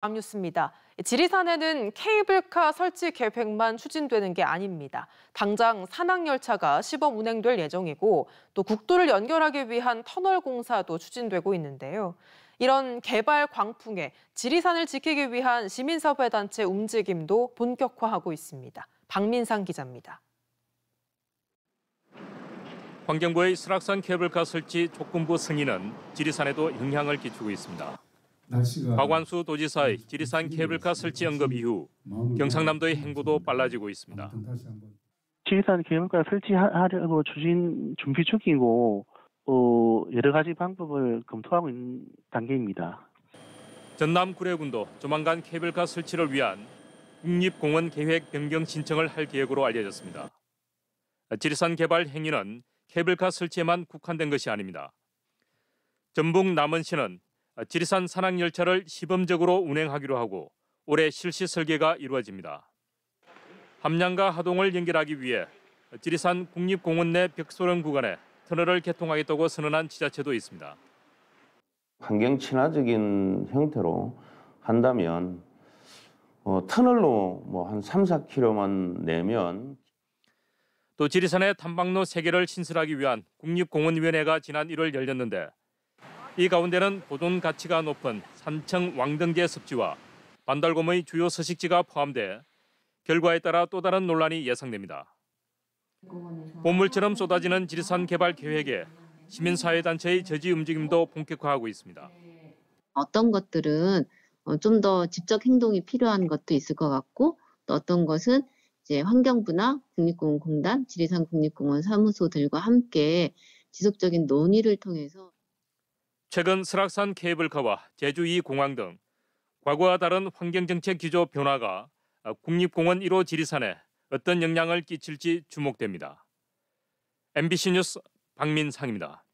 다음 뉴스입니다. 지리산에는 케이블카 설치 계획만 추진되는 게 아닙니다. 당장 산악열차가 시범 운행될 예정이고 또 국도를 연결하기 위한 터널 공사도 추진되고 있는데요. 이런 개발 광풍에 지리산을 지키기 위한 시민사회단체 움직임도 본격화하고 있습니다. 박민상 기자입니다. 환경부의 수락산 케이블카 설치 조건부 승인은 지리산에도 영향을 끼치고 있습니다. 박완수 도지사의 지리산 케이블카 설치 언급 이후 경상남도의 행보도 빨라지고 있습니다. 지리산 케이블카 설치하려고 추진 준비 중이고 어, 여러 가지 방법을 검토하고 있는 단계입니다. 전남 구례군도 조만간 케이블카 설치를 위한 국립공원 계획 변경 신청을 할 계획으로 알려졌습니다. 지리산 개발 행위는 케이블카 설치에만 국한된 것이 아닙니다. 전북 남원시는 아, 지리산 산악열차를 시범적으로 운행하기로 하고 올해 실시 설계가 이루어집니다. 함양과 하동을 연결하기 위해 지리산 국립공원 내벽소령 구간에 터널을 개통하겠다고 선언한 지자체도 있습니다. 환경 친화적인 형태로 한다면 어, 터널로 뭐한 3, 4km만 내면 또지리산의 탐방로 3개를 신설하기 위한 국립공원위원회가 지난 1월 열렸는데 이 가운데는 보존 가치가 높은 산청 왕등계 습지와 반달곰의 주요 서식지가 포함돼 결과에 따라 또 다른 논란이 예상됩니다. 봄물처럼 쏟아지는 지리산 개발 계획에 시민사회단체의 저지 움직임도 본격화하고 있습니다. 어떤 것들은 어, 좀더 직접 행동이 필요한 것도 있을 것 같고 또 어떤 것은 이제 환경부나 국립공원공단, 지리산 국립공원 사무소들과 함께 지속적인 논의를 통해서 최근 설악산 케이블카와 제주 2공항 등 과거와 다른 환경정책 기조 변화가 국립공원 1호 지리산에 어떤 영향을 끼칠지 주목됩니다. MBC 뉴스 박민상입니다.